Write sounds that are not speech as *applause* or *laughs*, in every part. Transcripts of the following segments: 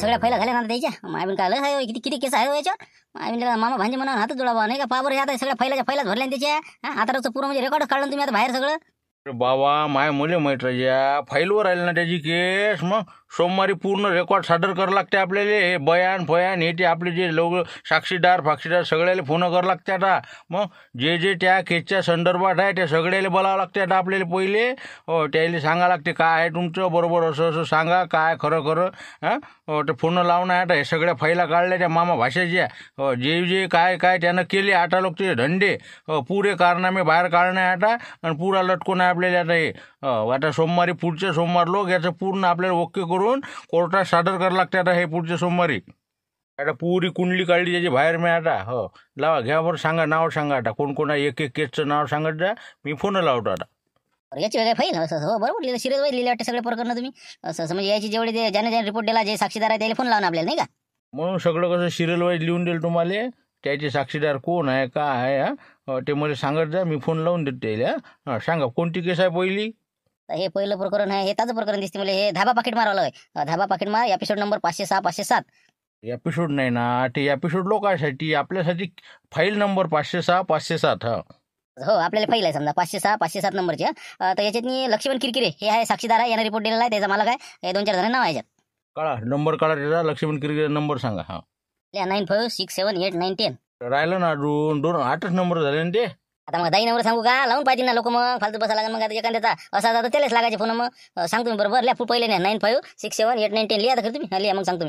सगळ्या फैला घाल्या द्यायच्या मायबीन काय किती किती केस आहे याच्यावर मायबीन मामा भांजे म्हणून हातच जोडावा नाही का हे आता सगळ्या फैलाच्या फैलाच भरल्या त्याच्या आता पूर्ण म्हणजे रेकॉर्ड काढलं तुम्ही आता बाहेर सगळं बाबा माय मुले मैत्रजा राजा फाईलवर आले ना त्याची केस मग सोमवारी पूर्ण रेकॉर्ड सादर करावं लागते आपल्याला हे बयान फयान हे ते आपले जे लोक साक्षीदार फाक्षीदार सगळ्याला फोन करावं लागते आता मग जे जे त्या केसच्या संदर्भात आहे त्या सगळ्याला बोलावं लागते आता आपल्याला पहिले हो त्याला सांगावं लागते काय आहे तुमचं बरोबर असं असं सांगा काय खरं खरं हां हो, ते फोन लावून आता हे सगळ्या फैला काढल्या त्या मामा भाषेच्या हो, जे जे काय काय त्यानं केले आता लोक ते धंदे हो, पुरे कारनामे बाहेर काढणे आता आणि पुरा लटकून आपल्याला आता हे आता सोमवारी पुढच्या सोमवार लोक याचं पूर्ण आपल्याला ओके करून कोर्टात सादर करावं लागते आता हे पुढच्या सोमवारी आता पुरी कुंडली काढली त्याची बाहेर मी आता हो लावा घ्या बरं सांगा नाव सांगा आता कोण कोणा एक एक केसचं नाव सांगत जा मी फोन लावतो आता याची वेगळ्या फाईल असं हो बरोबर लिहिलं सिरियस वाईज लिहिले वाटते सगळे प्रकरण तुम्ही असं असं म्हणजे याची जेवढे ज्याने ज्याने रिपोर्ट दिला जे साक्षीदार आहे त्याला फोन लावून आपल्याला नाही का म्हणून सगळं कसं सिरियल वाईज लिहून देईल तुम्हाला त्याचे साक्षीदार कोण आहे का आहे ते मला सांगत जा मी फोन लावून देतो त्याला सांगा कोणती केस आहे पहिली हे पहिलं प्रकरण आहे हे ताजं प्रकरण दिसते मला हे धाबा पाकिट मारवालं आहे धाबा पाकिट मार एपिसोड नंबर पाचशे सहा पाचशे सात एपिसोड नाही ना ते एपिसोड लोकांसाठी आपल्यासाठी फाईल नंबर पाचशे सहा पाचशे सात हा हो आपल्याला पहिला आहे समजा पाचशे सहा पाचशे सात नंबरची तर मी लक्ष्मण किरकिरे हे आहे साक्षीदार आहे यांना रिपोर्ट दिलेला आहे त्याचा मला काय दोन चार जण नाव याच्यात कळा नंबर कळा त्याचा लक्ष्मण किरकिरे नंबर सांगा हा nine five six seven eight nine ten राहिलं ना दोन दोन आठच नंबर झाले ना ते आता मग दाई नंबर सांगू का लावून पाहिजे ना लोक मग फालतू बसा लागेल मग आता एखाद्याचा असा आता त्यालाच लागायचे फोन मग सांगतो मी बरोबर लिहा पहिले नाही nine five six seven eight nine ten लिहा आता तुम्ही लिहा मग सांगतो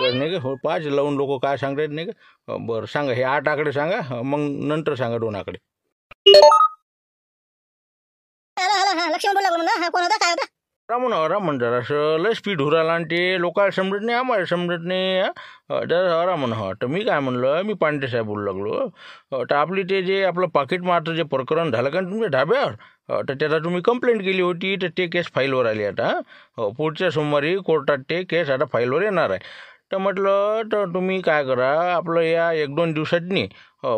मी हो पाच लावून लोक काय सांगतात नाही का हो, बरं सांगा हे आठ आकडे सांगा मग नंतर सांगा दोन आकडे लक्ष्मण रामून म्हणून लय स्पीड हुराला आणि ते लोकांना समजत नाही आम्हाला समजत नाही जरा हा तर मी काय म्हणलं मी पांडे साहेब बोलू लागलो तर आपली ते जे आपलं पाकिट मारचं जे प्रकरण झालं का तुमच्या ढाब्यावर तर त्याला तुम्ही कंप्लेंट केली होती तर ते केस फाईलवर आली आता पुढच्या सोमवारी कोर्टात ते केस आता फाईलवर येणार आहे तर म्हटलं तर तुम्ही काय करा आपलं या एक दोन दिवसातनी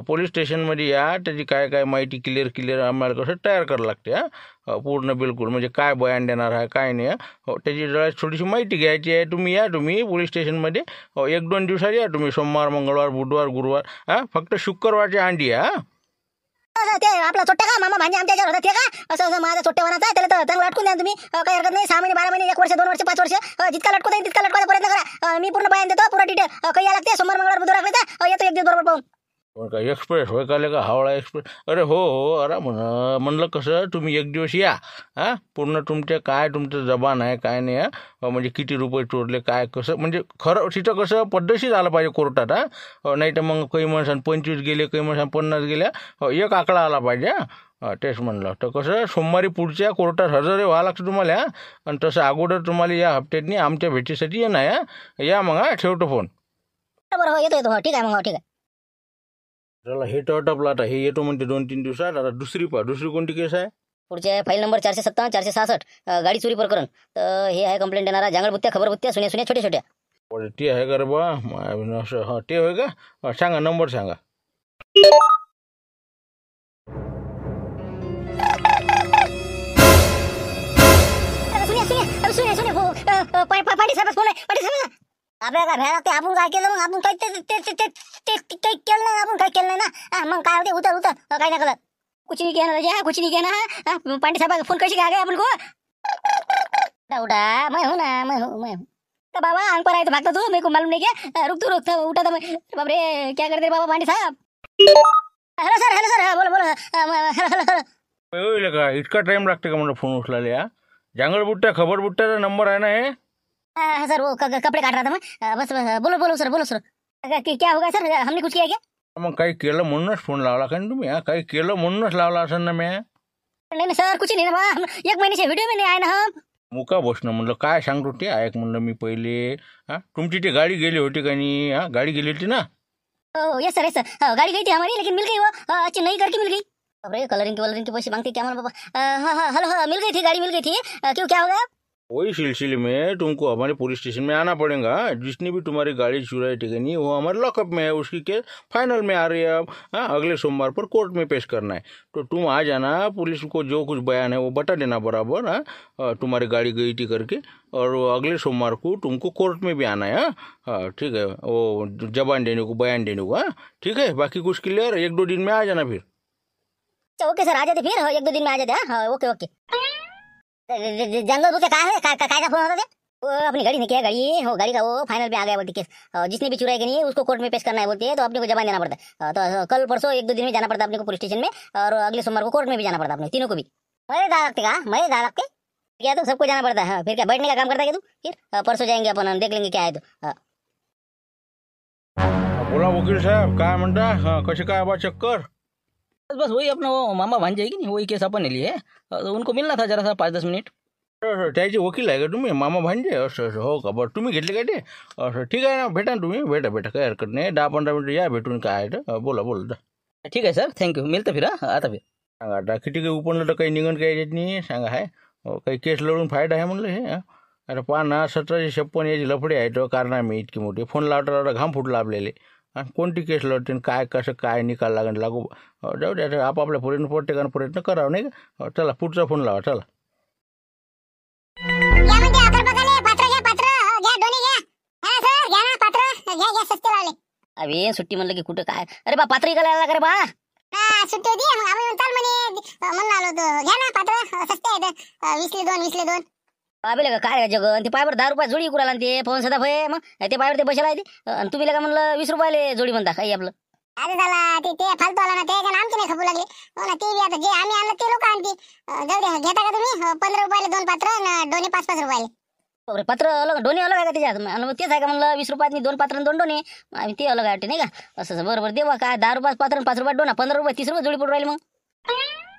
पोलीस स्टेशनमध्ये या त्याची काय काय माहिती क्लिअर क्लिअर आम्हाला कसं तयार करावं लागते हां पूर्ण बिलकुल म्हणजे काय बयान देणार आहे काय नाही हो त्याची जरा थोडीशी माहिती घ्यायची आहे तुम्ही या तुम्ही पोलीस स्टेशनमध्ये हो, एक दोन दिवसात या तुम्ही सोमवार मंगळवार बुधवार गुरुवार हां फक्त शुक्रवारची अंडी आहे हां ते आपला छोट्या का मामा भांजी आमच्या घरात होता ते का असं असं माझा छोट्यावानाचा आहे त्याला तर चांगला लटकून द्या तुम्ही काय काही हरकत नाही सहा महिने बारा महिने एक वर्ष दोन वर्ष पाच वर्ष जितका लटकून तितका लटकायचा प्रयत्न करा मी पूर्ण बयान देतो पुरा डिटेल काही लागते सोमवार मंगळवार बुधवार येतो एक दिवस बरोबर पाहून म्हणून एक्सप्रेस होय का हावळा एक्सप्रेस अरे हो हो अरे म्हण म्हणलं कसं तुम्ही एक दिवस या हां पूर्ण तुमचे काय तुमचं जबान आहे काय नाही आहे म्हणजे किती रुपये चोरले काय कसं म्हणजे खरं तिथं कसं पद्धतशीर आलं पाहिजे कोर्टात हां नाही तर मग काही माणसान पंचवीस गेले काही माणसांना पन्नास गेल्या एक आकडा आला पाहिजे हां तेच म्हणलं तर कसं सोमवारी पुढच्या कोर्टात हजर व्हावं लागतं तुम्हाला आणि तसं अगोदर तुम्हाला या हप्त्यातनी आमच्या भेटीसाठी येणार या मग हा ठेवतो फोन बरोबर हो, येतो येतो हो, ठीक आहे मग हो, ठीक आहे चला हे टळटपला आता हे येतो म्हणते दोन तीन दिवसात आता दुसरी पा दुसरी कोणती केस आहे पुढच्या फाईल नंबर चारशे सत्तावन्न चारशे सहासष्ट गाडी चोरी प्रकरण तर हे आहे कंप्लेंट येणारा जांगळबुत्त्या खबरबुत्त्या सुन्या सुने छोट्या छोट्या बरं ते आहे का रे बा असं हां ते होय का सांगा नंबर सांगा अरे सुन्या सुन्या अरे सुन्या सुन्या हो अ, अ, साहेब फोन आहे पाटील साहेब आपल्या का ते आपण काय केलं मग आपण काही काही केलं नाही आपण काय केलं नाही ना मग काय होते उतर उतर काही नाही करत कुछ नाही घेणार राजा कुछ नाही घेणार पांडे साहेब फोन कशी काय आपण को डाऊडा मै हो ना मै हो मै हो बाबा अंग पर आए भागता तू मी को मालूम नाही क्या रुक तू रुक था उठा था बाप रे क्या करते बाबा पांडे साहेब हेलो सर हेलो सर बोलो बोला हेलो हेलो हेलो का इतका टाइम लागते का म्हणून फोन उठला या जांगळ बुट्ट्या खबर बुट्ट्याचा नंबर आहे ना हे आ, सर वो कपड़े काट रहा था मैं बस बस बोलो बोलो सर बोलो सर क्या होगा सर हमने कुछ किया क्या मैं कई केलं मुन्नस फोन लावला का तुम्ही हा कई केलं मुन्नस लावला असेल ना मैं नहीं नहीं सर कुछ नहीं ना हम एक महीने से वीडियो में नहीं आए ना हम मुका बसणं म्हणलं मतलब काय सांगतो ते हाँ, एक म्हणलं मी पहले हाँ तुम ती गाडी गेली होती कहीं हाँ गाडी गेली होती ना ओ यस सर यस सर गाड़ी गई थी हमारी लेकिन मिल गई वो हाँ, अच्छी नई करके मिल गई अरे कलरिंग के वलरिंग के पैसे मांगते क्या हमारे पापा हाँ हाँ हेलो हाँ, मिल गई थी गाड़ी मिल गई थी क्यों क्या हो गया वही सिलसिले में तुमको हमारे पुलिस स्टेशन में आना पड़ेगा जिसने भी तुम्हारी गाड़ी चुराई नहीं वो हमारे लॉकअप में है उसकी केस फाइनल में आ रही है अब हाँ अगले सोमवार पर कोर्ट में पेश करना है तो तुम आ जाना पुलिस को जो कुछ बयान है वो बता देना बराबर हाँ तुम्हारी गाड़ी गई थी करके और अगले सोमवार को तुमको कोर्ट में भी आना है हाँ।, हाँ ठीक है वो जबान देने को बयान देने को हाँ ठीक है बाकी कुछ क्लियर एक दो दिन में आ जाना फिर तो ओके सर आ जाते फिर हाँ, एक दो दिन में आ जाते हैं हाँ, ओके ओके जनरल लो रुपये का है का, का, का, फोन होता वो अपनी घड़ी नहीं किया घड़ी हो गाड़ी का वो फाइनल पे आ गया बोलती केस जिसने भी चुराई नहीं है उसको कोर्ट में पेश करना है बोलती है तो अपने को जमा देना पड़ता है तो, तो कल परसों एक दो दिन में जाना पड़ता है अपने को पुलिस स्टेशन में और अगले सोमवार को कोर्ट में भी जाना पड़ता है अपने तीनों को भी मरे दाल रखते कहा मरे दाल रखते क्या तो सबको जाना पड़ता है हाँ, फिर क्या बैठने का काम करता है तू फिर हाँ, परसों जाएंगे अपन देख लेंगे क्या है तो हाँ। बोला वकील साहब काय मंडा कश का चक्कर बस वही अपना वो मामा भान जाएगी नहीं वही केस अपन ने लिए तो उनको मिलना था जरा सा पाच दस मिनिट त्याचे वकील आहे का तुम्ही मामा भांजे असं असं हो का बरं तुम्ही घेतले काय ते असं ठीक आहे ना भेटा ना तुम्ही भेटा भेटा काय हरकत नाही दहा पंधरा मिनटं या भेटून काय आहे तो, बोला बोला ठीक आहे सर थँक्यू मिळतं फिरा आता फिर सांगा आता किती काही उपणलं तर काही निघण काही येत नाही सांगा आहे काही केस लढून फायदा आहे म्हणलं हे अरे पहा ना सतराशे छप्पन याची लफड़े आहे तो कारण आम्ही इतकी मोठी फोन लावता लावता घाम फुटला आपल्याला आणि कोणती केस लढते काय कसं काय निकाल लागेल लागू जाऊ द्या आपापल्या पुरेन प्रत्येकानं प्रयत्न करावं नाही चला पुढचा फोन लावा चला अरे सुट्टी म्हणलं की कुठं काय अरे बा पात्र इकडे आला रे बा सुट्टी होती आम्ही चाल म्हणे म्हणून आलो होतो घ्या ना पात्र सस्ते आहेत वीसले दोन वीसले दोन का काय जग ते पायवर दहा रुपये जोडी कुराला ते फोन सदा मग ते पायवर ते बसायला ते तुम्ही का म्हणलं वीस रुपयाला जोडी म्हणता काही आपलं ते ना आता आम्ही घेता का रुपयाला हो पात्र अलग अलग आहे का त्याच्यात तेच आहे का म्हणलं वीस रुपयात दोन पात्र दोन डोने ते अलग आहे नाही का असं बरोबर देवा काय दहा रुपये पात्र पाच रुपये डोना पंधरा रुपये तीस रुपये जोडी पडू राहील मग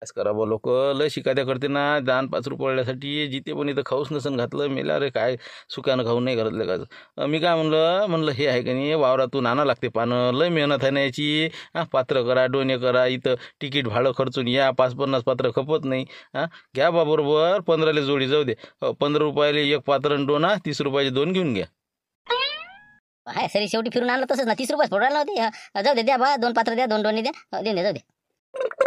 काय करावं लोक लय शिकायत्या करते ना दान पाच पडल्यासाठी जिथे पण इथं खाऊच नसन घातलं मेला रे काय सुक्यानं खाऊ नाही घरातलं का मी काय म्हणलं म्हणलं हे आहे की नाही वावरातून नाना लागते पानं लय मेहनत आहे ना याची हां पात्र करा डोने करा इथं तिकीट भाडं खर्चून या पाच पन्नास पात्र खपत नाही हां घ्या बाबरोबर पंधराला जोडी जाऊ दे पंधरा रुपयाले एक पात्र डोना तीस रुपयाचे दोन घेऊन घ्या हाय सरी शेवटी फिरून आणलं तसंच ना तीस रुपयाच फोडायला होते जाऊ दे द्या बा दोन पात्र द्या दोन डोने द्या देऊन द्या जाऊ दे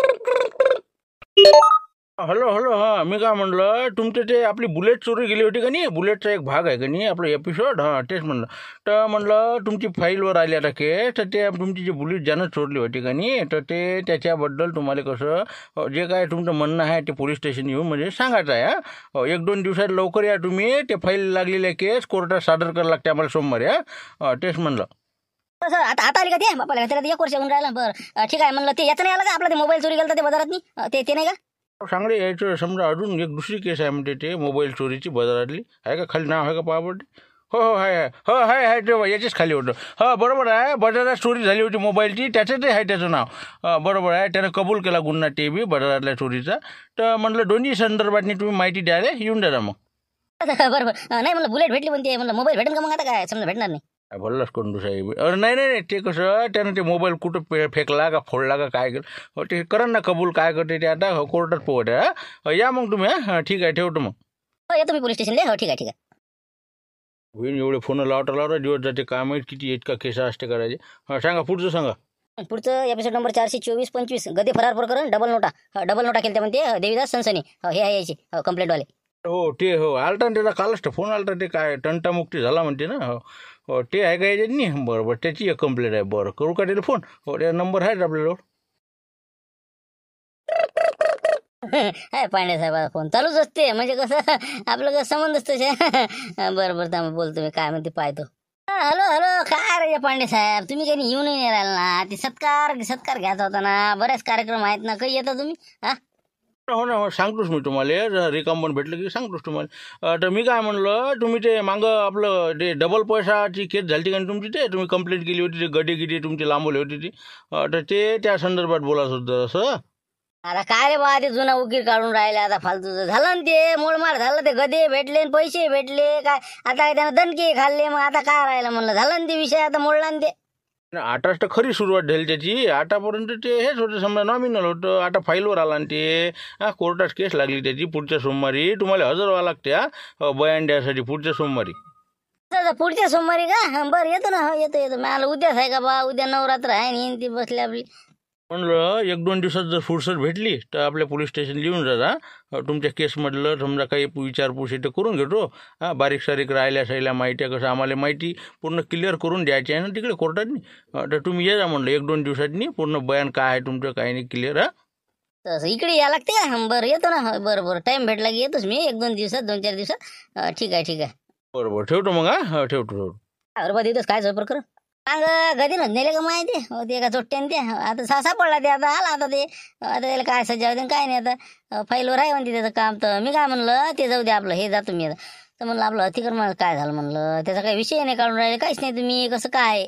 हॅलो हॅलो हां मी काय म्हणलं तुमचं ते आपली बुलेट चोरी गेली होती का नाही बुलेटचा एक भाग आहे का नाही आपलं एपिसोड हां तेच म्हणलं तर म्हणलं तुमची फाईलवर आली आता केस तर ते तुमची जी बुलेट ज्यानं चोरली होती का नाही तर ते त्याच्याबद्दल तुम्हाला कसं जे काय तुमचं म्हणणं आहे ते पोलीस स्टेशन येऊन म्हणजे सांगायचं आहे हां एक दोन दिवसात लवकर या तुम्ही ते फाईल लागलेल्या केस कोर्टात सादर करावं लागते आम्हाला सोमवारी हां तेच म्हणलं सर आता आता आली का ते बापाला त्याला एक वर्ष होऊन राहिला बरं ठीक आहे म्हणलं ते याचं नाही आलं का आपला ते मोबाईल चोरी गेला ते बाजारात ते ते नाही का चांगले यायचं समजा अजून एक दुसरी केस आहे म्हणते ते मोबाईल चोरीची बजारातली आहे का खाली नाव आहे का पहा हो हो आहे हो हाय आहे ते याचीच खाली होतं हो बरोबर आहे बाजारात चोरी झाली होती मोबाईलची त्याचं ते आहे त्याचं नाव बरोबर आहे त्यानं कबूल केला गुन्हा ते बी बाजारातल्या चोरीचा तर म्हटलं दोन्ही संदर्भातनी तुम्ही माहिती द्यायला येऊन द्या मग *laughs* बरोबर नाही म्हणलं बुलेट भेटली पण ते मोबाईल भेटेल का मग आता काय समजा भेटणार नाही बोललास कोंडू साहेब अरे नाही नाही नाही ते कसं त्यानं ते मोबाईल कुठं पे फेकला का फोडला का काय केलं हो ते करण ना कबूल काय करते ते आता हो, कोर्टात पोहत आहे या मग तुम्ही ठीक आहे ठेवतो मग हो, या तुम्ही पोलीस स्टेशनला हो ठीक आहे ठीक आहे होईल एवढे फोन लावता लावता दिवस जाते काय माहीत किती इतका केस असते करायचे सांगा पुढचं सांगा पुढचं एपिसोड नंबर चारशे चोवीस पंचवीस गदे फरार प्रकरण डबल नोटा डबल नोटा केलं म्हणते देवीदास सनसनी हो, हे आहे याची कंप्लेंटवाले हो ते हो आलता कालच फोन आलता ते काय टंटामुक्ती झाला म्हणते ना हो हो ते आहे का नाही बरं बरं त्याची एक कंप्लेंट आहे बरं करू का फोन हो त्या नंबर आहे आपल्याजवळ हाय पांडे साहेबाचा फोन चालूच असते म्हणजे कसं आपलं कसं संबंध असतो बरं बरं थांबा बोलतो मी काय म्हणते पाहतो हॅलो हॅलो काय रे पांडे साहेब तुम्ही काही येऊनही नाही राहिला ना ते सत्कार सत्कार घ्यायचा होता ना बरेच कार्यक्रम आहेत ना काही येता तुम्ही हा हो ना हो सांगतोच मी तुम्हाला रिकंबन भेटलं की सांगतोच तुम्हाला तर मी काय म्हणलं तुम्ही ते मागं आपलं ते डबल पैशाची केस झाली का तुमची ते तुम्ही कंप्लेंट केली होती ते गडी गिडी तुमची लांबवली होती ती तर ते त्या संदर्भात बोलायचं होतं असं आता काय रे बा ते जुना उकीर काढून राहिले आता फालतू झालं ना ते मार झालं ते गदे भेटले पैसे भेटले काय आता त्यानं दणके खाल्ले मग आता काय राहिलं म्हणलं झालं ना ते विषय आता मोडला ना ते आठा तर खरी सुरुवात झाली त्याची आठापर्यंत ते हेच होतं समजा नॉमिनल होतं आता फाईलवर आला आणि ते कोर्टात केस लागली त्याची पुढच्या सोमवारी तुम्हाला हजर व्हावं लागत्या बयान द्यायसाठी पुढच्या सोमवारी पुढच्या सोमवारी का बरं येतो ना येतो येतो मला उद्याच आहे का बा उद्या नवरात्र आहे ती बसली आपली म्हणलं एक दोन दिवसात जर फुरसत भेटली तर आपल्या पोलीस स्टेशन लिहून जाता तुमच्या केसमधलं समजा काही विचारपूस इथं करून घेतो हां बारीक सारीक राहिल्या सहिल्या माहिती आहे कसं आम्हाला माहिती पूर्ण क्लिअर करून द्यायची आहे ना तिकडे कोर्टात तर तुम्ही ये जा म्हणलं एक दोन दिवसातनी पूर्ण बयान काय आहे तुमचं काय नाही क्लिअर हा तसं इकडे या लागते का बरं येतो ना बरं बरं टाईम भेटला की येतोच मी एक दोन दिवसात दोन चार दिवसात ठीक आहे ठीक आहे बरोबर ठेवतो मग हा ठेवतो ठेवतो काय जर कर अंग म्हणजे नेले का माहिती हो ते एका ते आता सासा पडला ते आता आला आता ते आता त्याला काय होते काय नाही आता फाईलवर आहे म्हणते त्याचं काम तर मी काय म्हणलं ते जाऊ दे आपलं हे जा तुम्ही तर म्हणलं आपलं अतिक्रमण काय झालं म्हणलं त्याचा काही विषय नाही काढून राहिले काहीच नाही तुम्ही कसं काय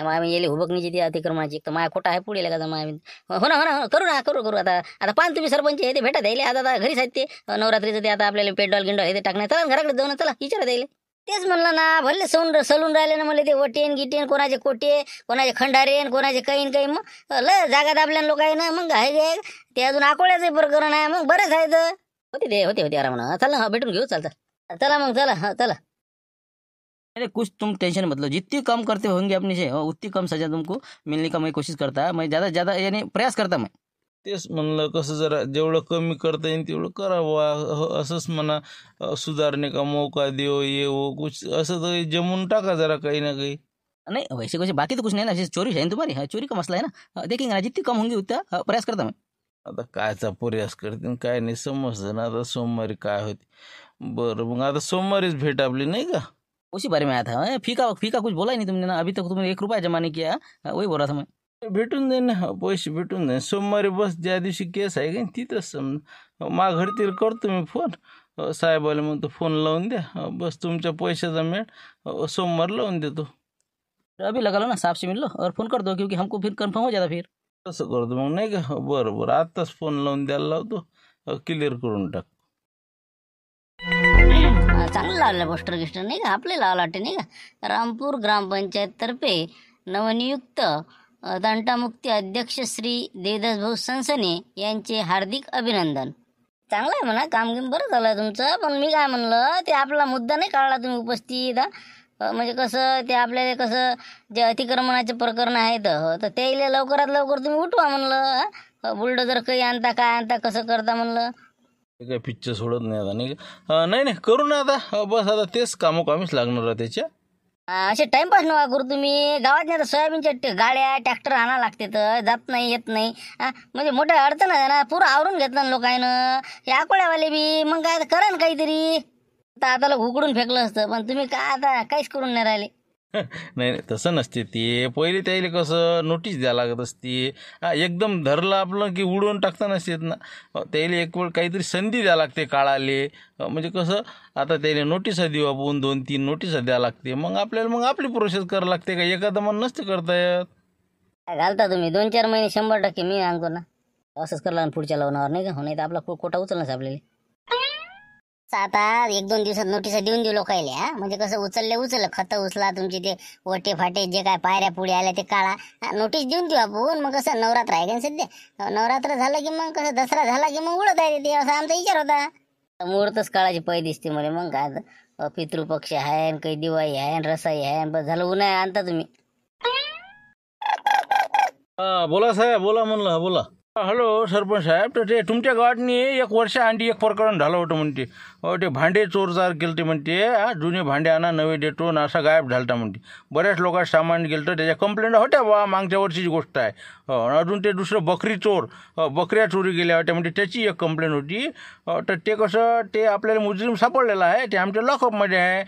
आम्ही येले हुबकणीची ती अतिक्रमाची तर माया खोटा आहे पुढे का मामी हो ना हो ना करू ना करू करू आता आता पान तुम्ही सरपंच हे ते भेटा द्यायला आता घरीच आहेत ते नवरात्रीचं ते आता आपल्याला पेट डॉल गिंडॉल हे ते टाकणार चला घराकडे जाऊन चला विचारा द्यायला तेच म्हणलं ना भले सलून सलून राहिले ना म्हणले ते वटेन गिटेन कोणाचे कोटे कोणाचे खंडारेन कोणाचे कैन काही मग ल जागा दाबल्यान लोक आहे ना मग आहे ते अजून आकोळ्याचं प्रकरण आहे मग बरेच आहे तर होते ते होते होते आराम चला हा भेटून घेऊ चालतं चला मग चला हा चला अरे कुछ तुम टेंशन मतलब जितनी कम करते होंगे अपने से हो, उतनी कम सजा तुमको मिलने का मैं कोशिश करता है मैं ज़्यादा ज़्यादा यानी प्रयास करता मैं तेच म्हणलं कसं जरा जेवढं कमी करता येईल तेवढं करावं असंच म्हणा सुधारणे का मौका देव ये वो कुछ असं जमून टाका जरा काही ना काही नहीं वैसे कैसे बाकी तो कुछ नहीं ना चोरी शायद तुम्हारी हाँ, चोरी का मसला है ना देखेंगे ना जितनी कम होंगी उतना प्रयास करता मैं आता कायचा प्रयास करते काय नाही समजलं ना आता सोमवारी काय होती बरं मग आता सोमवारीच भेट आपली नहीं का उसी बारे में आया था फी कुछ बोला ही नहीं तुमने ना अभी तक तो तुमने एक रुपया जमा नहीं किया वही बोला था मैं भेटून दे ना पैसे भेटून दे सोमवारी बस ज्या दिवशी केस आहे का तिथंच समजा तिर करतो मी फोन साहेबाला म्हणतो फोन लावून द्या बस तुमच्या पैशाचा मेळ सोमवार लावून देतो अभी लगा ना साफ से और फोन कर दो क्योंकि हमको फिर कन्फर्म हो जाता फिर तसं करतो मग नाही का बरं बरं आत्ताच फोन लावून द्यायला लावतो क्लिअर करून टाक चांगलं लावलं पोस्टर गिस्टर नाही का आपले लावला वाटते नाही का रामपूर ग्रामपंचायततर्फे नवनियुक्त दंटामुक्ती अध्यक्ष श्री भाऊ सनसने यांचे हार्दिक अभिनंदन चांगलं आहे म्हणा कामगिम बरं झालं तुमचं पण मी काय म्हणलं ते आपला मुद्दा नाही काढला तुम्ही उपस्थित म्हणजे कसं ते आपल्याला कसं जे अतिक्रमणाचे प्रकरण आहेत तर इले लवकरात लवकर तुम्ही उठवा म्हणलं बुलडोजर काही आणता काय आणता कसं करता म्हणलं काय पिक्चर सोडत नाही आता नाही नाही करू ना आता बस आता तेच कामीच लागणार त्याच्या असे टाइमपास नव्हा करू तुम्ही गावात नाही तर सोयाबीनच्या गाड्या ट्रॅक्टर आणा लागते तर जात नाही येत नाही म्हणजे मोठ्या अडचण आहे ना पुरं आवरून घेतलं ना लोकांनं हे आकोळ्यावाले बी मग काय करा ना काहीतरी आता आता उकडून फेकलं असतं पण तुम्ही का आता काहीच करून नाही राहिले *laughs* नाही नाही तसं नसते ते पहिले त्याला कसं नोटीस द्या लागत असते एकदम धरलं आपलं की उडवून टाकता नसतेत ना त्याला एक वेळ काहीतरी संधी द्या लागते काळाले म्हणजे कसं आता त्याला नोटीस देऊ आपण दोन तीन नोटीस द्या लागते मग आपल्याला मग आपली प्रोसेस करावं लागते का एखादं मन नसते येत घालता तुम्ही दोन चार महिने शंभर टक्के मी सांगतो ना असंच करायला पुढच्या लावणार नाही का हो, नाही तर आपला कोटा उचलणार आपल्याला आता एक दोन दिवसात नोटीस देऊन देऊ लोकायले म्हणजे कसं उचलले उचल खत उचला तुमचे ते ओटे फाटे जे काय पायऱ्या पुढे आल्या ते काळा नोटीस देऊन देऊ आपण मग कसं नवरात्र आहे का सध्या नवरात्र झालं की मग कसं दसरा झाला की मग उडत आहे ते असा आमचा विचार होता मुहूर्तच काळाची पै दिसते मला मग काय पितृपक्ष आहे काही दिवाळी आहे रसाई आहे बस झालं उन्हाळा आणता तुम्ही बोला साहेब बोला म्हणलं बोला हॅलो सरपंच साहेब तर ते तुमच्या गावातनी एक वर्ष आणि एक प्रकरण झालं होतं म्हणते हो ते भांडे चोरचार केलं ते म्हणते हा जुने भांडे आणा नवे देतो ना असा गायब झालता म्हणते बऱ्याच लोकात सामान गेलं त्याच्या कंप्लेंट होत्या बा मागच्या वर्षीची गोष्ट आहे अजून ते दुसरं बकरी चोर बकऱ्या चोरी गेल्या होत्या म्हणजे त्याची एक कंप्लेंट होती तर ते कसं ते आपल्याला मुजलिम सापडलेलं आहे ते आमच्या लॉकअपमध्ये आहे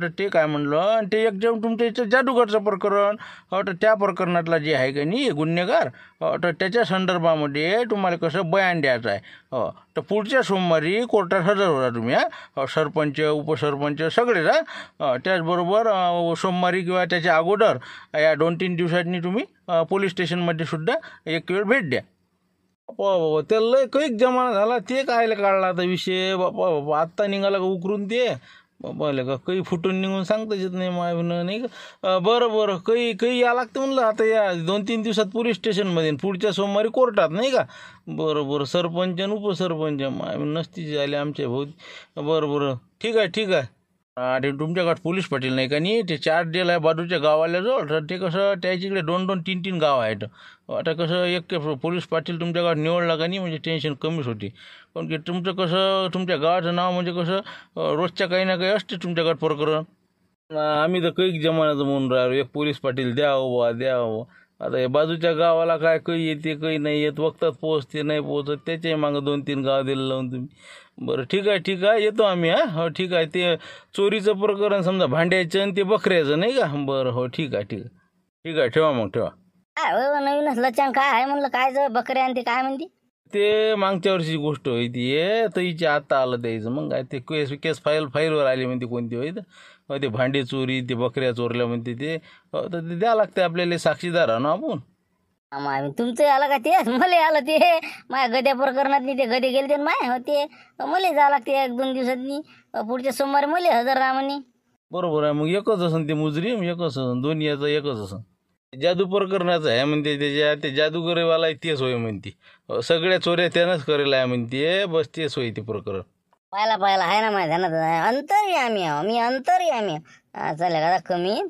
तर ते काय म्हणलं आणि ते एक जेव्हा तुमच्या इथं जादूगरचं प्रकरण तर त्या प्रकरणातला जे आहे का नाही गुन्हेगार तर त्याच्या संदर्भामध्ये तुम्हाला कसं बयान द्यायचं आहे तर पुढच्या सोमवारी कोर्टात हजर होता तुम्ही दरम्यान सरपंच उपसरपंच सगळेच त्याचबरोबर सोमवारी किंवा त्याच्या अगोदर या दोन तीन दिवसांनी तुम्ही पोलीस स्टेशनमध्ये सुद्धा एक वेळ भेट द्या बाबा त्याला लय कैक जमा झाला ते कायला काढला आता विषय बापा बापा आत्ता निघाला का उकरून ते बाबाले का काही फुटून निघून सांगताच येत नाही माय म्हणून नाही का बरं बरं काही काही या लागतं म्हणलं आता या दोन तीन दिवसात पोलीस स्टेशनमध्ये पुढच्या सोमवारी कोर्टात नाही का बरं बरं सरपंच आणि उपसरपंच माय नसती झाले आमच्या भाऊ बरं बरं ठीक आहे ठीक आहे अरे तुमच्या गावात पोलीस पाटील नाही का नाही ते चार डेल आहे बाजूच्या जवळ तर ते कसं त्याच्याकडे इकडे दोन दोन तीन तीन गाव आहेत आता कसं एक पोलीस पाटील तुमच्या गावात निवडला का नाही म्हणजे टेन्शन कमीच होती पण की तुमचं कसं तुमच्या गावाचं नाव म्हणजे कसं रोजच्या काही ना काही असते तुमच्या गावात प्रकरण आम्ही तर कैक जमान्याचं म्हणून राहिलो एक पोलीस पाटील द्या बा द्या आता हे बाजूच्या गावाला काय काही येते काही नाही येत वक्तात पोहोचते नाही पोहोचत त्याच्याही मागं दोन तीन गाव दिले लावून तुम्ही बरं ठीक आहे ठीक आहे येतो आम्ही हा हो ठीक आहे ते चोरीचं प्रकरण समजा भांड्याचं आणि ते बकऱ्याचं नाही का बरं हो ठीक आहे ठीक आहे ठीक आहे ठेवा मग ठेवा काय हो, नवीन लक्षण काय आहे म्हणलं काय जर बकऱ्या आणि ते काय म्हणते ते मागच्या वर्षीची गोष्ट होई ती ए, तर हिची आत्ता आलं द्यायचं मग काय ते केस केस फाईल फाईलवर आली म्हणते कोणती होई ते भांडे चोरी ते बकऱ्या चोरल्या म्हणते ते हो तर ते द्या लागते आपल्याला साक्षीदार ना आपण आम्ही तुमचं आलं का तेच मला आलं ते माझ्या गद्या प्रकरणात ते गदे गेले हो ते माय होते मले जावं लागते एक दोन दिवसातनी पुढच्या सोमवारी मले हजार राहा म्हणे बरोबर आहे मग एकच असन ते मुजरीम एकच असन दोन्ही याचं एकच असन जादू प्रकरणाचं आहे म्हणते त्याच्या ते जादूगरेवाला तेच होय म्हणते सगळ्या चोऱ्या त्यानंच करेल आहे म्हणते बस तेच होय ते प्रकरण पाहायला पाहायला आहे ना माझ्या ध्यानात अंतरयामी आहो मी अंतरयामी चला का कमी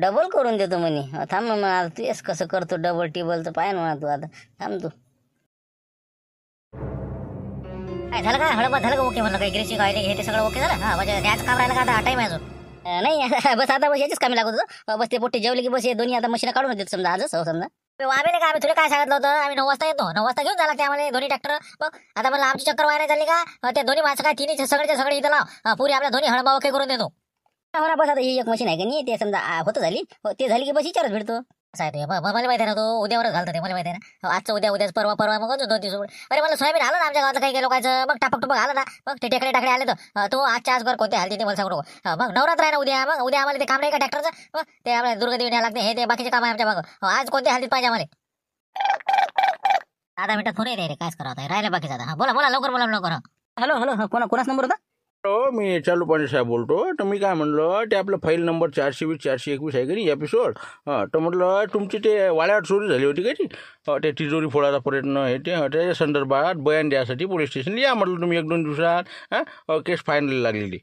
डबल करून देतो म्हणे थांब ना आता तू येस कसं करतो डबल तर पाय म्हणा तू आता थांब तू काय झालं का हळबा झालं का ओके म्हणलं काही ग्रेसिंग काय हे ते सगळं ओके झालं हा म्हणजे त्याच काम राहिलं का आता माझं नाही *laughs* बस आता बस याचीच कामी लागतो हो. बस ते पोटे जेवले की बस हे दोन्ही आता मशीन काढून देत समजा आजच हो समजा आम्ही का आम्ही तुला काय सांगितलं होतं आम्ही नऊ वाजता येतो नऊ वाजता घेऊन झाला आम्हाला दोन्ही ट्रॅक्टर मग आता मला आमची चक्कर वाया झाली का ते दोन्ही माणसं काय तिन्ही सगळ्याच्या सगळे इथं लाव पुरी आपल्या दोन्ही हळमावके करून देतो हो बस आता ही एक मशीन आहे की नाही ते समजा होतं झाली हो, ते झाली की बस विचारच भेटतो साहेब मला माहिती ना तो उद्यावरच घालतो ते मला माहिती आहे ना हो, आजचं उद्या उद्याच परवा परवा मग दोन दिवस अरे मला सोयाबीन आलं ना आमच्या गावात काही लोकांचं मग टापक टुपक आलं ना मग ते टेकडे टाकडे आले तर तो आजच्या आजवर कोणते हलते ते मला सांगू मग नवरात्र आहे ना उद्या मग उद्या आम्हाला ते काम नाही का ट्रॅक्टरचं मग ते आम्हाला दुर्गदेवी देवी लागते हे ते बाकीचे काम आहे आमच्या मग हो, आज कोणते हलतीत पाहिजे आम्हाला दादा मिनिटं थोडे रे काय करावं राहिलं दादा हा बोला बोला लवकर बोला लवकर हॅलो हॅलो कोणा कोणाच नंबर होता हो मी चालू पांडे साहेब बोलतो तर मी काय म्हणलं ते आपलं फाईल नंबर चारशे वीस चारशे एकवीस आहे की नाही एपिसोड हां तर म्हटलं तुमची ते वाड्यावर चोरी झाली होती का ती ते तिजोरी फोडाचा प्रयत्न आहे ते त्याच्या संदर्भात बयान द्यासाठी पोलीस स्टेशन या म्हटलं तुम्ही एक दोन दिवसात केस फायनल लागलेली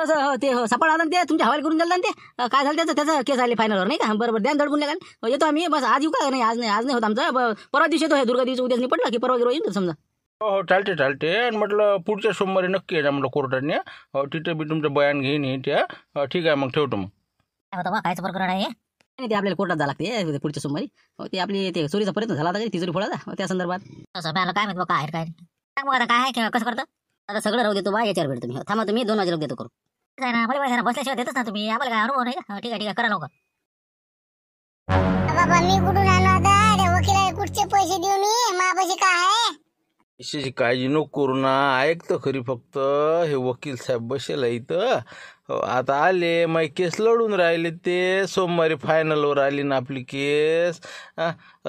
तसं हो ते हो सापड आला ते तुमच्या हवाले करून दिलं ते काय झालं त्याचं त्याचं केस आले फायनलवर नाही का बरोबर द्या धडकून लागेल येतो आम्ही बस आज येऊ का नाही आज नाही आज नाही होत आमचं परवा दिवशी येतो दुर्गा दिवशी उद्याने नाही की परवा गिरवा समजा हो हो चालते चालते आणि म्हटलं पुढच्या सोमवारी नक्की येणार म्हटलं कोर्टाने हो तिथे बी तुमचं बयान घेईन हे त्या हो, ठीक आहे मग ठेवतो मग काय बा प्रकरण आहे हे? आणि ते आपल्याला कोर्टात जावं लागते पुढच्या सोमवारी हो, ते आपली ते चोरीचा प्रयत्न झाला होता तिजोरी फोडा हो, त्या संदर्भात काय माहित बा काय काय नाही. आता काय आहे कसं करतं आता सगळं राहू देतो बा याच्यावर भेट तुम्ही हो, थांबा तुम्ही दोन वाजेला देतो करू काय शिवाय ना बसल्याशिवाय देतच ना तुम्ही आम्हाला काय अनुभव नाही ठीक आहे ठीक आहे करा लवकर बाबा मी कुठून आणला होता कुठचे पैसे देऊन मी काय विशेष काळजी नको करू ना ऐकतं खरी फक्त हे वकील साहेब बसेल इथं हो, आता आले मग केस लढून राहिले ते सोमवारी फायनलवर आली ना आपली केस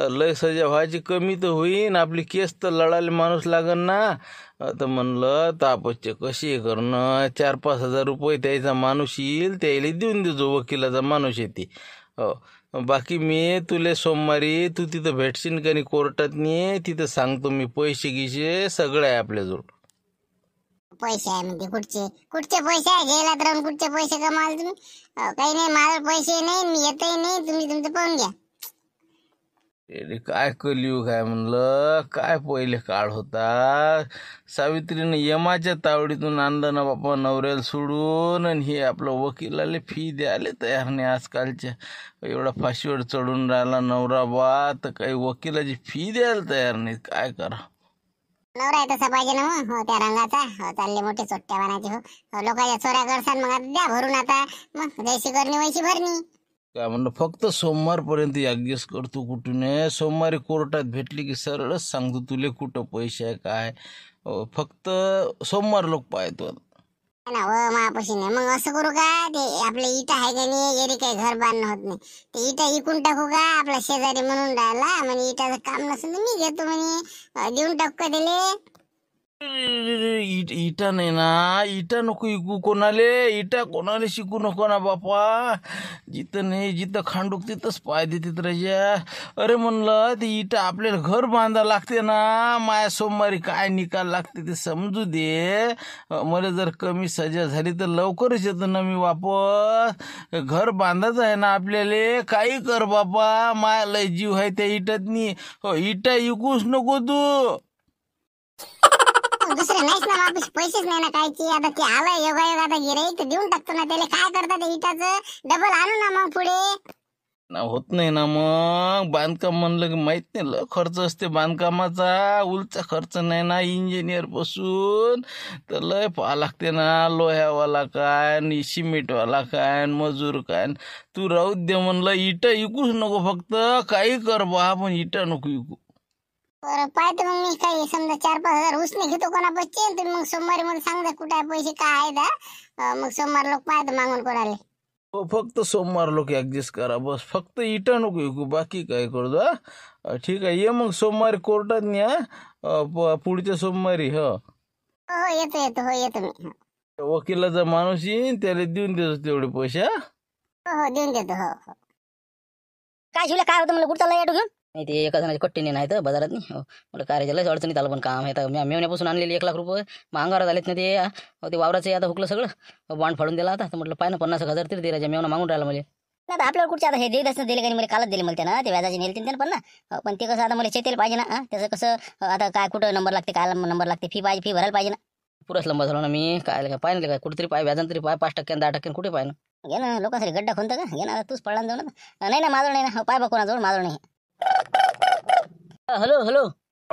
लय सजा व्हायची कमी तर होईन आपली केस तर लढायला माणूस लागन ना तर म्हणलं तापसचे कशी करणं चार पाच हजार रुपये त्याचा माणूस येईल त्याला देऊन देजो वकिलाचा माणूस येते हो बाकी मी तुले सोमवारी तू तिथं भेटशील का नाही कोर्टात नाही तिथं सांगतो मी पैसे गिशे सगळं आहे आपल्याजवळ पैसे आहे म्हणजे कुठचे कुठचे पैसे आहे गेला तर कुठचे पैसे कमाल तुम्ही काही नाही माझ्यावर पैसे नाही मी येतही नाही तुम्ही तुमचं पाहून घ्या अरे काय कलियुग आहे म्हणलं काय पहिले काळ होता सावित्रीनं यमाच्या तावडीतून आणलं ना बापा नवऱ्याला सोडून आणि हे आपलं वकिलाले फी द्यायला तयार नाही आजकालच्या एवढा फाशीवर चढून राहिला नवरा बा तर काही वकिलाची फी द्यायला तयार नाही काय करा नवरा आहे तसा पाहिजे ना हो हो, त्या रंगाचा हो, चालले मोठे चोट्ट्या बनायचे हो, हो लोकांच्या चोऱ्या करसान मग आता द्या भरून आता मग जैशी करणी वैशी भरणी काय म्हणलं फक्त सोमवारपर्यंत यज्ञस करतो कुठून सोमवारी कोर्टात भेटली की सरळच सांगतो तुले कुठं पैसे आहे काय फक्त सोमवार लोक पाहतो ना हो, मापाशी नाही मग असं करू का ते आपले इट आहे का नाही घरी काही घर बांधणं होत नाही ते इट इकून टाकू का आपला शेजारी म्हणून राहिला म्हणे इटाचं काम नसने मी घेतो म्हणे देऊन टाकू का इटा नाही ना इटा नको इकू कोणाले इटा कोणाला शिकू नको ना बापा जिथं नाही जिथं खांडूक तिथंच पाय देतेत राजा अरे म्हणलं ते इटा आपल्याला घर बांधा लागते ना माया सोमवारी काय निकाल लागते ते समजू दे मला जर कमी सजा झाली तर लवकरच येतो ना मी वापस घर बांधायचं आहे ना आपल्याले काही कर बापा माया लय जीव आहे त्या इटातनी हो इटा इकूच नको तू दुसरं नाहीच ना वापस पैसेच नाही ना कायची आता ते आलं योगा योगा आता गिराईक देऊन टाकतो ना त्याला काय करता ते इटाच डबल आणू ना मग पुढे ना होत नाही ना मग बांधकाम म्हणलं की माहित नाही लय खर्च असते बांधकामाचा उलचा खर्च नाही ना इंजिनियर बसून तर लय पाहा लागते ना लोह्यावाला काय सिमेंटवाला काय आणि मजूर काय तू राहू दे म्हणलं इटं विकूच नको फक्त काही कर बा पण इटा नको विकू बरं पाहतो मग मी काही समजा चार पाच हजार उसने घेतो कोणापासचे तुम्ही मग सोमवारी मला सांगता कुठे आहे पैसे काय आहे मग सोमवार लोक पाहतो मागून कोणाले हो फक्त सोमवार लोक ॲडजस्ट करा बस फक्त इटा नको विकू बाकी काय करू हा ठीक आहे ये मग सोमवारी कोर्टात न्या पुढच्या सोमवारी हो हो येतो येतो हो येतो मी हो. वकिलाचा माणूस येईन त्याला देऊन देतो तेवढे पैसे हा? हो हो देऊन देतो हो, हो. काय शिवला काय होतं म्हणलं कुठं चालला घेऊन नाही ते एका जणाची कट्टी नाही तर बाजारात नाही हो म्हटलं कार्याच्या झालं अडचणीत आलं पण काम आहे तर मी मेवण्यापासून आणलेली एक लाख रुपये मग झालेत ना ते ते वावराचे आता हुकलं सगळं बांड फाडून दिला आता म्हटलं पाय ना पन्नास एक हजार तरी दिला मेवना मागून राहिला मला नाही आपल्याला कुठच्या आता हे देत दिले काही मला कालच दिले मला त्यांना ते व्याजाचे नेले त्यांना पण ना पण ते कसं आता मला चेतेल पाहिजे ना त्याचं कसं आता काय कुठं नंबर लागते काय नंबर लागते फी पाहिजे फी भरायला पाहिजे ना पुरस लंबा झालो ना मी काय काय पाहिजे काय कुठेतरी पाय व्याजान तरी पाय पाच टक्क्यानं दहा टक्क्यानं कुठे पाहिजे घे ना लोकांसाठी गड्डा खोनतं का घे ना तूच पडला जाऊ ना नाही ना माझं नाही ना पाय बघ कोणाजवळ माझं नाही hello hello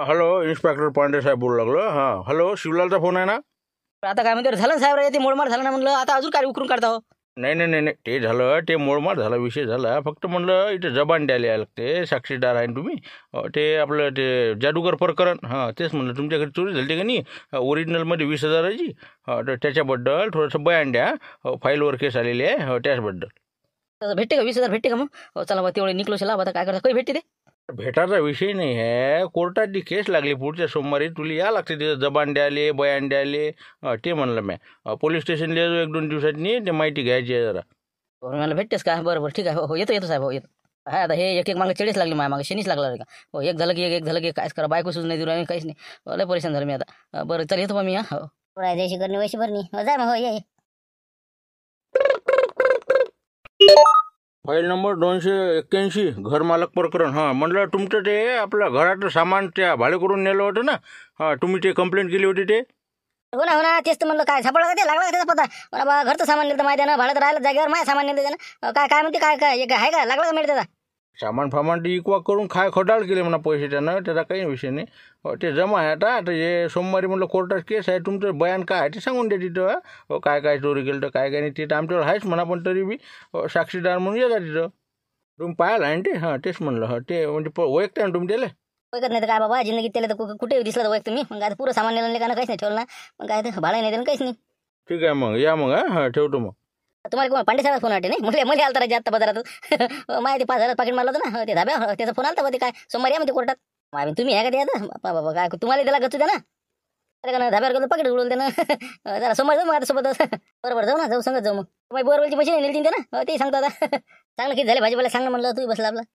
hello inspector Pandey साहेब बोलू लागलो हा हॅलो शिवलालचा फोन आहे ना आता काय म्हणते झालं साहेब साहेब ते मोडमार झालं ना म्हणलं आता अजून काय उकरून काढता हो? नाही नाही नाही नाही ते झालं ते मोडमार झाला विषय झाला फक्त म्हणलं इथे जबान द्यायला यायला लागते साक्षीदार आहे तुम्ही ते आपलं ते जादूगर प्रकरण हां तेच म्हणलं तुमच्याकडे चोरी झाली का नाही ओरिजिनलमध्ये वीस हजाराची तर त्याच्याबद्दल थोडंसं बयान द्या फाईलवर केस आलेली आहे त्याचबद्दल भेटते का वीस हजार भेटते का मग चला मग तेवढे निघलो आता काय करता काही भेटते ते भेटायचा विषय नाही आहे कोर्टात जी केस लागली पुढच्या सोमवारी तुला या लागते तिथं जबान द्यायले बयान द्यायले ते म्हणलं मी पोलीस स्टेशनला एक दोन दिवसांनी ते माहिती घ्यायची आहे जरा मला भेटतेस का बरं बरं ठीक आहे हो, हो येतो येतो साहेब हो येतो आता हे एक एक मागे चेडीच लागली माझ्या मागे शनीच लागला रे का हो एक झालं की एक एक झालं की कायच करा बायको सुचून नाही दिलं नाही काहीच नाही हो, लय परेशान झालं मी आता बरं तर येतो मग मी हा हो वैशी भरणी हो, जाय मग हो ये. फाईल नंबर दोनशे एक्क्याऐंशी घरमालक प्रकरण हां म्हटलं तुमचं ते आपलं घराचं सामान त्या करून नेलं होतं ना हां तुम्ही ते कंप्लेंट केली होती ते हो ना हो ना तेच तर म्हणलं काय सापडलं का ते लागला का त्याचा पता बा घरचं सामान नेलं माहिती आहे ना भाड्यात राहिलं जागेवर माझ्या सामान नेलं ना काय काय म्हणते काय काय काय आहे का लागलं का मिळते सामान फामान ती इक्वा करून खाय खोटाळ केले म्हणा पैसे त्यानं त्याचा काही विषय नाही ते जमा आहे आता आता हे सोमवारी म्हटलं कोर्टात केस आहे तुमचं बयान काय आहे ते सांगून द्या तिथं काय काय चोरी केलं तर काय काय नाही तिथं आमच्यावर आहेच म्हणा पण तरी बी साक्षीदार म्हणून येतात तिथं तुम्ही पाहायला आहे ते हां तेच म्हणलं हां ते म्हणजे ओळखता ना तुम्ही त्याला नाही तर काय बाबा जिंदगीत त्याला तर कुठे दिसलं ओळख तुम्ही मग आता पुरं सामान नेलं का काहीच नाही ठेवलं ना मग काय भाडा नाही दिलं काहीच नाही ठीक आहे मग या मग हां ठेवतो मग तुम्हाला कोण पांडेसाहेब फोन वाटे नाही मुले मुली आलता राजे आता बाजारात माहिती पाच हजार पाकिट मारलं ना ते धाब्या त्याचा फोन आलता काय सोमवारी या मध्ये कोर्टात मग तुम्ही आहे का ते आता बाबा काय तुम्हाला त्याला गचू द्या ना अरे का धाब्यावर गेलो पाकिट उडवून त्यानं *laughs* जरा सोमवार जाऊ मग आता *laughs* बरोबर जाऊ ना जाऊ सांगत जाऊ मग बोरवेलची मशीन नेली ना ते सांगतो आता *laughs* चांगलं किती झाले भाजीपाला सांग म्हणलं तू बसला आपला